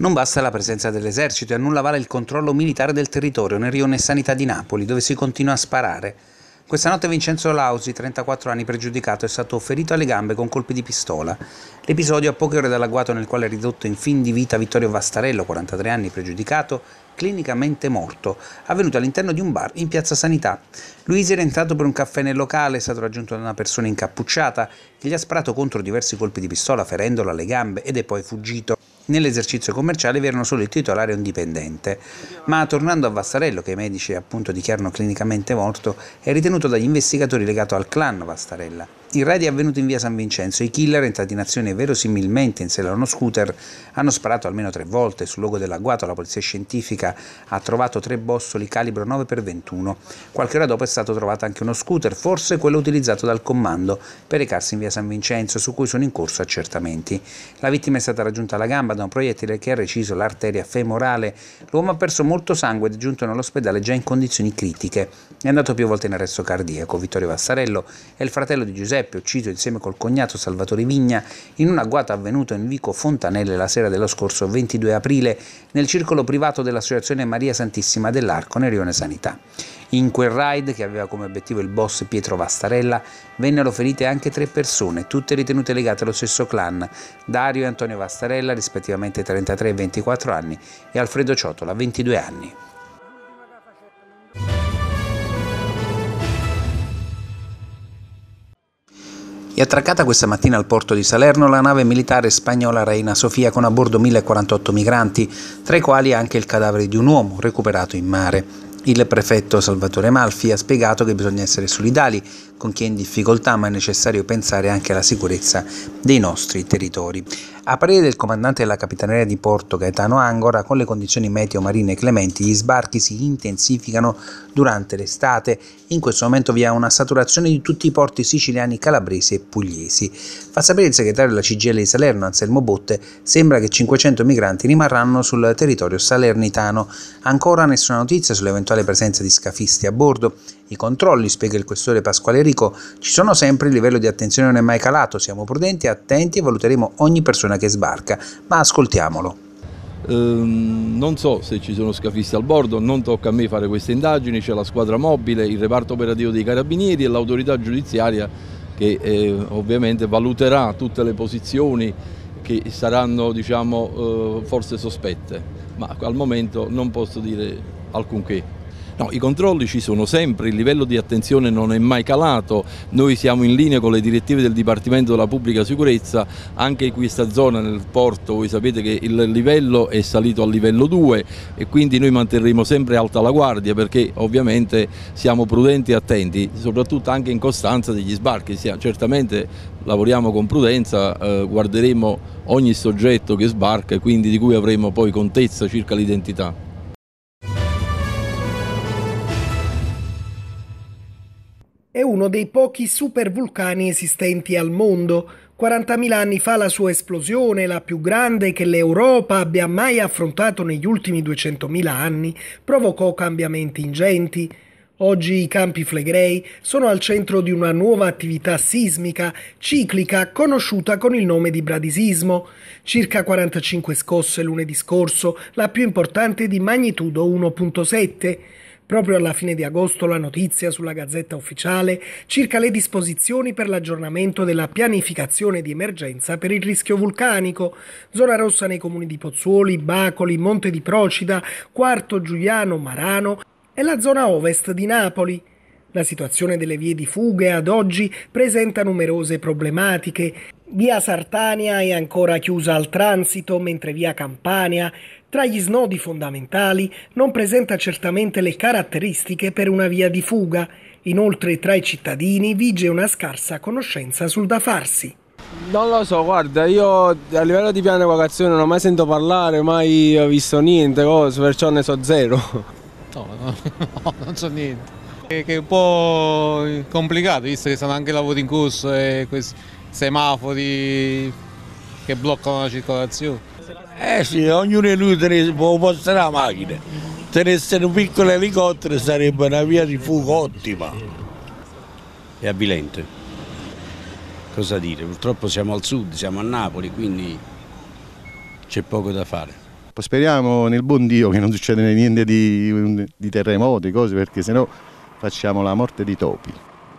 Non basta la presenza dell'esercito e a nulla vale il controllo militare del territorio nel rione Sanità di Napoli, dove si continua a sparare. Questa notte Vincenzo Lausi, 34 anni pregiudicato, è stato ferito alle gambe con colpi di pistola. L'episodio a poche ore dall'agguato nel quale è ridotto in fin di vita Vittorio Vastarello, 43 anni pregiudicato, clinicamente morto, avvenuto all'interno di un bar in piazza Sanità. Luisi era entrato per un caffè nel locale, è stato raggiunto da una persona incappucciata che gli ha sparato contro diversi colpi di pistola ferendolo alle gambe ed è poi fuggito. Nell'esercizio commerciale vi erano solo il titolare e un dipendente, ma tornando a Vastarello, che i medici appunto dichiarano clinicamente morto, è ritenuto dagli investigatori legato al clan Vastarella. Il raid è avvenuto in via San Vincenzo. I killer, entrati in azione verosimilmente in sella a uno scooter, hanno sparato almeno tre volte. Sul luogo dell'agguato la polizia scientifica ha trovato tre bossoli calibro 9x21. Qualche ora dopo è stato trovato anche uno scooter, forse quello utilizzato dal comando per recarsi in via San Vincenzo, su cui sono in corso accertamenti. La vittima è stata raggiunta alla gamba da un proiettile che ha reciso l'arteria femorale. L'uomo ha perso molto sangue ed è giunto nell'ospedale già in condizioni critiche. È andato più volte in arresto cardiaco. Vittorio Vassarello è il fratello di Giuseppe Giuseppe, ucciso insieme col cognato Salvatore Vigna in un agguato avvenuto in Vico Fontanelle la sera dello scorso 22 aprile nel circolo privato dell'Associazione Maria Santissima dell'Arco Nerione Sanità. In quel raid, che aveva come obiettivo il boss Pietro Vastarella, vennero ferite anche tre persone, tutte ritenute legate allo stesso clan, Dario e Antonio Vastarella, rispettivamente 33 e 24 anni, e Alfredo Ciotola, 22 anni. e attraccata questa mattina al porto di Salerno la nave militare spagnola Reina Sofia con a bordo 1048 migranti, tra i quali anche il cadavere di un uomo recuperato in mare. Il prefetto Salvatore Malfi ha spiegato che bisogna essere solidali con chi è in difficoltà, ma è necessario pensare anche alla sicurezza dei nostri territori. A parere del comandante della Capitaneria di Porto Gaetano Angora, con le condizioni meteo marine clementi gli sbarchi si intensificano durante l'estate. In questo momento vi è una saturazione di tutti i porti siciliani, calabresi e pugliesi. Fa sapere il segretario della CGL di Salerno, Anselmo Botte, sembra che 500 migranti rimarranno sul territorio salernitano. Ancora nessuna notizia sull'eventuale presenza di scafisti a bordo i controlli, spiega il questore Pasquale Rico, ci sono sempre, il livello di attenzione non è mai calato, siamo prudenti attenti e valuteremo ogni persona che sbarca, ma ascoltiamolo. Um, non so se ci sono scafisti al bordo, non tocca a me fare queste indagini, c'è la squadra mobile, il reparto operativo dei carabinieri e l'autorità giudiziaria che eh, ovviamente valuterà tutte le posizioni che saranno diciamo, eh, forse sospette, ma al momento non posso dire alcunché. No, i controlli ci sono sempre, il livello di attenzione non è mai calato, noi siamo in linea con le direttive del Dipartimento della Pubblica Sicurezza, anche in questa zona nel porto voi sapete che il livello è salito al livello 2 e quindi noi manterremo sempre alta la guardia perché ovviamente siamo prudenti e attenti, soprattutto anche in costanza degli sbarchi, certamente lavoriamo con prudenza, eh, guarderemo ogni soggetto che sbarca e quindi di cui avremo poi contezza circa l'identità. è uno dei pochi supervulcani esistenti al mondo. 40.000 anni fa la sua esplosione, la più grande che l'Europa abbia mai affrontato negli ultimi 200.000 anni, provocò cambiamenti ingenti. Oggi i campi Flegrei sono al centro di una nuova attività sismica ciclica conosciuta con il nome di bradisismo. Circa 45 scosse lunedì scorso, la più importante di magnitudo 1.7. Proprio alla fine di agosto la notizia sulla Gazzetta Ufficiale circa le disposizioni per l'aggiornamento della pianificazione di emergenza per il rischio vulcanico, zona rossa nei comuni di Pozzuoli, Bacoli, Monte di Procida, Quarto Giuliano, Marano e la zona ovest di Napoli. La situazione delle vie di fughe ad oggi presenta numerose problematiche. Via Sartania è ancora chiusa al transito, mentre via Campania tra gli snodi fondamentali non presenta certamente le caratteristiche per una via di fuga, inoltre tra i cittadini vige una scarsa conoscenza sul da farsi. Non lo so, guarda, io a livello di piano evacuazione non ho mai sentito parlare, mai ho visto niente, cose, perciò ne so zero. No, no, no non so niente. È che è un po' complicato, visto che sono anche lavori in corso e questi semafori che bloccano la circolazione. Eh sì, ognuno di noi può posta la macchina, tenesse un piccolo elicottero sarebbe una via di fuga ottima. È avvilente, cosa dire, purtroppo siamo al sud, siamo a Napoli, quindi c'è poco da fare. Speriamo nel buon Dio che non succeda niente di, di terremoti, cose, perché sennò facciamo la morte di topi.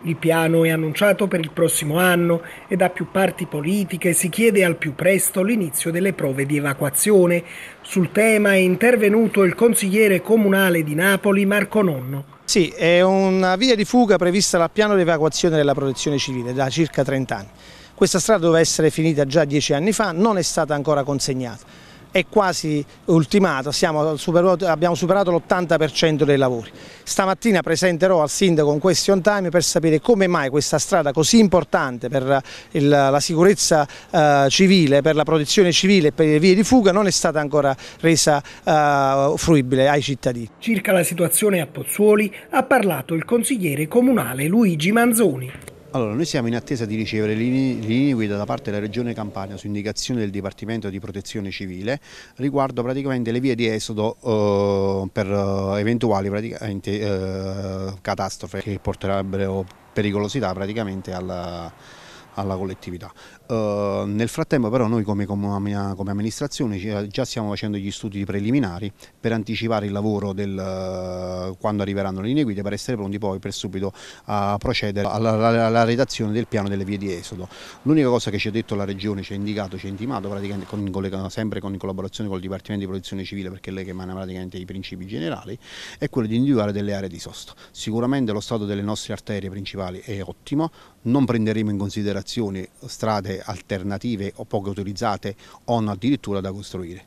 Il piano è annunciato per il prossimo anno e da più parti politiche si chiede al più presto l'inizio delle prove di evacuazione. Sul tema è intervenuto il consigliere comunale di Napoli Marco Nonno. Sì, è una via di fuga prevista dal piano di evacuazione della protezione civile da circa 30 anni. Questa strada doveva essere finita già dieci anni fa, non è stata ancora consegnata è quasi ultimata, superato, abbiamo superato l'80% dei lavori. Stamattina presenterò al sindaco un question time per sapere come mai questa strada così importante per il, la sicurezza eh, civile, per la protezione civile e per le vie di fuga non è stata ancora resa eh, fruibile ai cittadini. Circa la situazione a Pozzuoli ha parlato il consigliere comunale Luigi Manzoni. Allora, noi siamo in attesa di ricevere le linee guida da parte della Regione Campania su indicazione del Dipartimento di Protezione Civile riguardo praticamente le vie di esodo eh, per eh, eventuali eh, catastrofe che porterebbero pericolosità praticamente alla, alla collettività. Eh, nel frattempo però noi come, come, come, amministrazione già stiamo facendo gli studi preliminari per anticipare il lavoro del, eh, quando arriveranno le linee guida per essere pronti poi per subito a procedere alla, alla, alla redazione del piano delle vie di esodo. L'unica cosa che ci ha detto la Regione, ci ha indicato, ci ha intimato praticamente con, con le, sempre con, in collaborazione con il Dipartimento di Protezione Civile perché è lei che emana praticamente i principi generali è quello di individuare delle aree di sosta. Sicuramente lo stato delle nostre arterie principali è ottimo, non prenderemo in considerazione strade alternative o poco utilizzate o no, addirittura da costruire.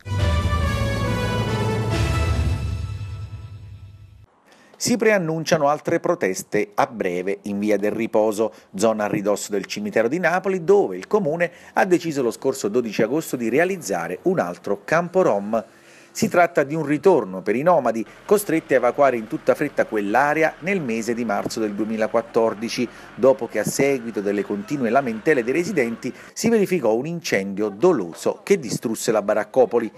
si preannunciano altre proteste a breve in via del riposo, zona a ridosso del cimitero di Napoli, dove il comune ha deciso lo scorso 12 agosto di realizzare un altro campo rom. Si tratta di un ritorno per i nomadi costretti a evacuare in tutta fretta quell'area nel mese di marzo del 2014, dopo che a seguito delle continue lamentele dei residenti si verificò un incendio doloso che distrusse la baraccopoli.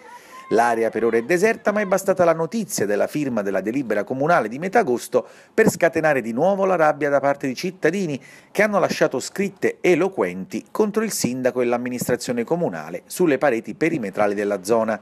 L'area per ora è deserta, ma è bastata la notizia della firma della delibera comunale di metà agosto per scatenare di nuovo la rabbia da parte di cittadini che hanno lasciato scritte eloquenti contro il sindaco e l'amministrazione comunale sulle pareti perimetrali della zona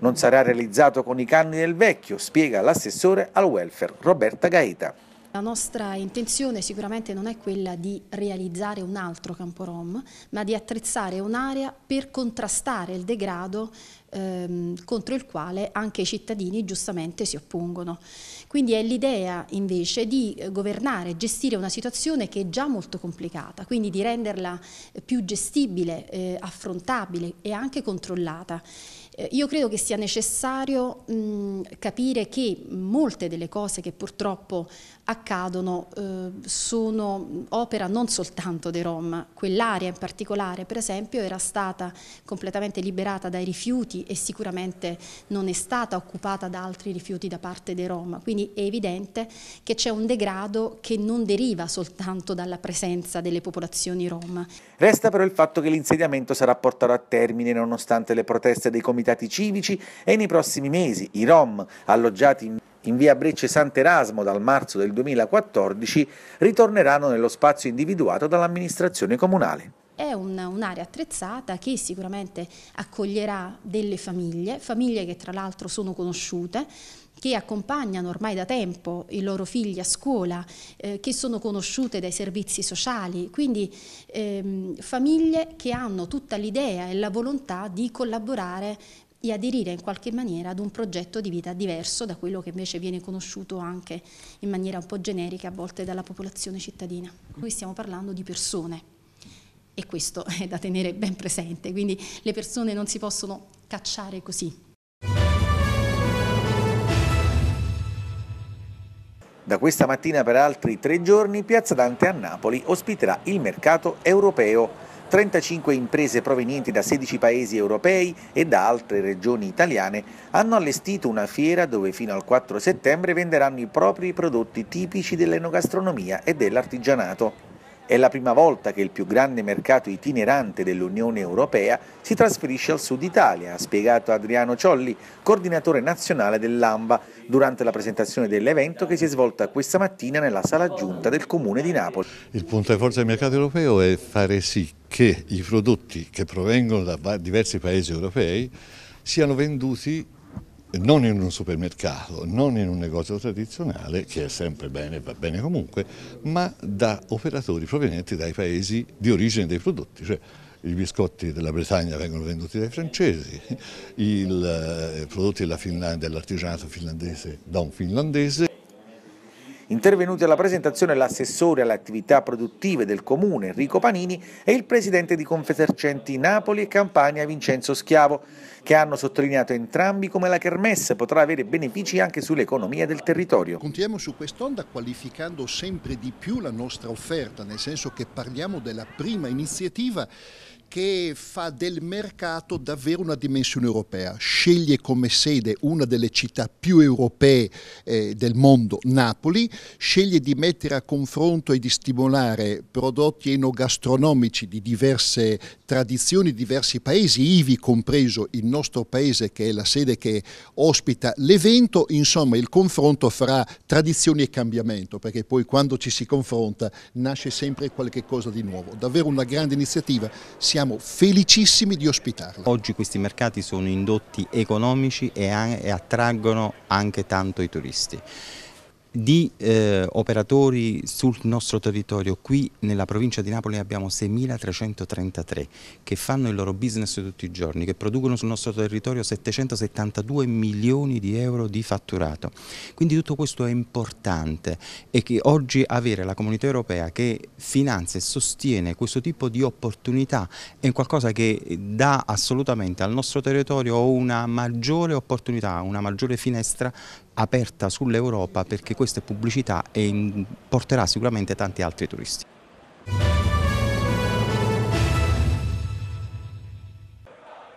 non sarà realizzato con i canni del vecchio, spiega l'assessore al welfare Roberta Gaeta. La nostra intenzione sicuramente non è quella di realizzare un altro campo rom, ma di attrezzare un'area per contrastare il degrado ehm, contro il quale anche i cittadini giustamente si oppongono. Quindi è l'idea invece di eh, governare, gestire una situazione che è già molto complicata, quindi di renderla eh, più gestibile, eh, affrontabile e anche controllata. Eh, io credo che sia necessario mh, mm, capire che molte delle cose che purtroppo accadono eh, sono mm, opera non soltanto dei Rom, quell'area in particolare per esempio era stata completamente liberata dai rifiuti e sicuramente non è stata occupata da altri rifiuti da parte dei Rom, quindi è evidente che c'è un degrado che non deriva soltanto dalla presenza delle popolazioni Rom. Resta però il fatto che l'insediamento sarà portato a termine nonostante le proteste dei comitati comitati civici e nei prossimi mesi i Rom alloggiati in in via Brecce Sant'Erasmo dal marzo del 2014 ritorneranno nello spazio individuato dall'amministrazione comunale è un'area attrezzata che sicuramente accoglierà delle famiglie, famiglie che tra l'altro sono conosciute, che accompagnano ormai da tempo i loro figli a scuola, eh, che sono conosciute dai servizi sociali, quindi ehm, famiglie che hanno tutta l'idea e la volontà di collaborare e aderire in qualche maniera ad un progetto di vita diverso da quello che invece viene conosciuto anche in maniera un po' generica a volte dalla popolazione cittadina. Qui stiamo parlando di persone e questo è da tenere ben presente, quindi le persone non si possono cacciare così. Da questa mattina per altri tre giorni Piazza Dante a Napoli ospiterà il mercato europeo. 35 imprese provenienti da 16 paesi europei e da altre regioni italiane hanno allestito una fiera dove fino al 4 settembre venderanno i propri prodotti tipici dell'enogastronomia e dell'artigianato. È la prima volta che il più grande mercato itinerante dell'Unione Europea si trasferisce al sud Italia, ha spiegato Adriano Ciolli, coordinatore nazionale dell'AMBA, durante la presentazione dell'evento che si è svolta questa mattina nella sala giunta del Comune di Napoli. Il punto di forza del mercato europeo è fare sì che i prodotti che provengono da diversi paesi europei siano venduti non in un supermercato, non in un negozio tradizionale, che è sempre bene, va bene comunque, ma da operatori provenienti dai paesi di origine dei prodotti. Cioè, i biscotti della Bretagna vengono venduti dai francesi, i eh, prodotti dell'artigianato finlandese da un finlandese. Intervenuti alla presentazione l'assessore alle attività produttive del comune Enrico Panini e il presidente di Confesercenti Napoli e Campania Vincenzo Schiavo, che hanno sottolineato entrambi come la Kermesse potrà avere benefici anche sull'economia del territorio. Continuiamo su quest'onda qualificando sempre di più la nostra offerta, nel senso che parliamo della prima iniziativa che fa del mercato davvero una dimensione europea, sceglie come sede una delle città più europee eh, del mondo, Napoli, sceglie di mettere a confronto e di stimolare prodotti enogastronomici di diverse tradizioni, diversi paesi, ivi compreso il nostro paese che è la sede che ospita l'evento, insomma il confronto fra tradizioni e cambiamento, perché poi quando ci si confronta nasce sempre qualche cosa di nuovo. Davvero una grande iniziativa. Siamo siamo felicissimi di ospitarla. Oggi questi mercati sono indotti economici e, e attraggono anche tanto i turisti di eh, operatori sul nostro territorio, qui nella provincia di Napoli abbiamo 6.333 che fanno il loro business tutti i giorni, che producono sul nostro territorio 772 milioni di euro di fatturato. Quindi tutto questo è importante e che oggi avere la comunità europea che finanzia e sostiene questo tipo di opportunità è qualcosa che dà assolutamente al nostro territorio una maggiore opportunità, una maggiore finestra aperta sull'Europa perché questa è pubblicità e porterà sicuramente tanti altri turisti.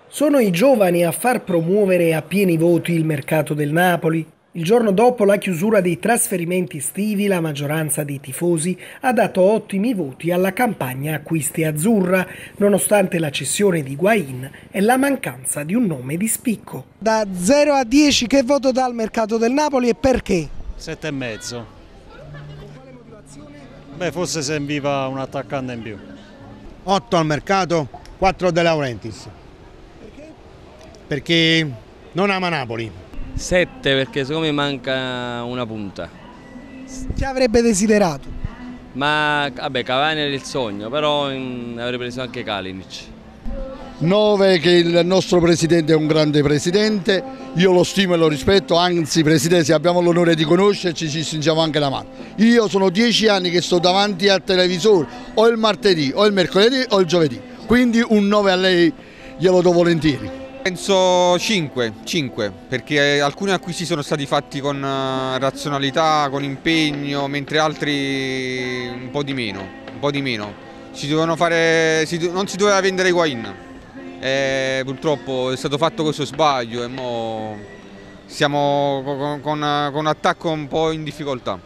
Sono i giovani a far promuovere a pieni voti il mercato del Napoli, il giorno dopo la chiusura dei trasferimenti estivi, la maggioranza dei tifosi ha dato ottimi voti alla campagna acquisti azzurra, nonostante la cessione di Guain e la mancanza di un nome di spicco. Da 0 a 10 che voto dà al mercato del Napoli e perché? 7,5. Beh, forse serviva un attaccante in più. 8 al mercato, 4 De Laurentiis. Perché? Perché non ama Napoli 7 perché secondo me manca una punta. Chi avrebbe desiderato? Ma vabbè Cavani era il sogno, però mh, mm, avrei preso anche Kalinic. 9 che il nostro presidente è un grande presidente, io lo stimo e lo rispetto, anzi presidente se abbiamo l'onore di conoscerci ci stringiamo anche la mano. Io sono dieci anni che sto davanti al televisore o il martedì o il mercoledì o il giovedì, quindi un 9 a lei glielo do volentieri. Penso 5, 5, perché alcuni acquisti sono stati fatti con eh, razionalità, con impegno, mentre altri un po' di meno, un po' di meno. Si fare, si, non si doveva vendere Higuain, eh, purtroppo è stato fatto questo sbaglio e mo siamo con, con, con attacco un po' in difficoltà.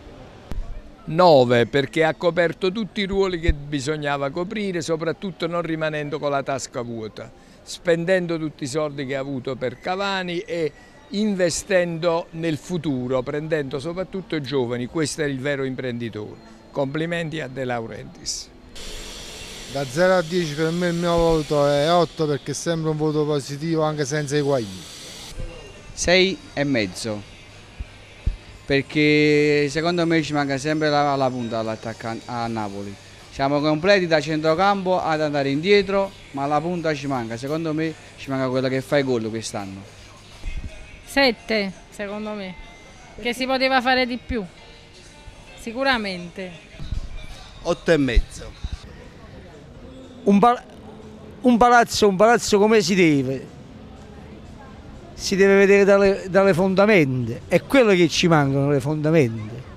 9 perché ha coperto tutti i ruoli che bisognava coprire, soprattutto non rimanendo con la tasca vuota spendendo tutti i soldi che ha avuto per Cavani e investendo nel futuro, prendendo soprattutto i giovani. Questo è il vero imprenditore. Complimenti a De Laurentiis. Da 0 a 10 per me il mio voto è 8 perché sembra un voto positivo anche senza i guagli. 6 e mezzo perché secondo me ci manca sempre la, la punta all'attaccante a Napoli. Siamo completi da centrocampo ad andare indietro, ma la punta ci manca. Secondo me ci manca quella che fa i gol quest'anno. Sette, secondo me. Che si poteva fare di più. Sicuramente. Otto e mezzo. Un, pal un, palazzo, un palazzo come si deve. Si deve vedere dalle, dalle fondamenta. È quello che ci mancano, le fondamenta.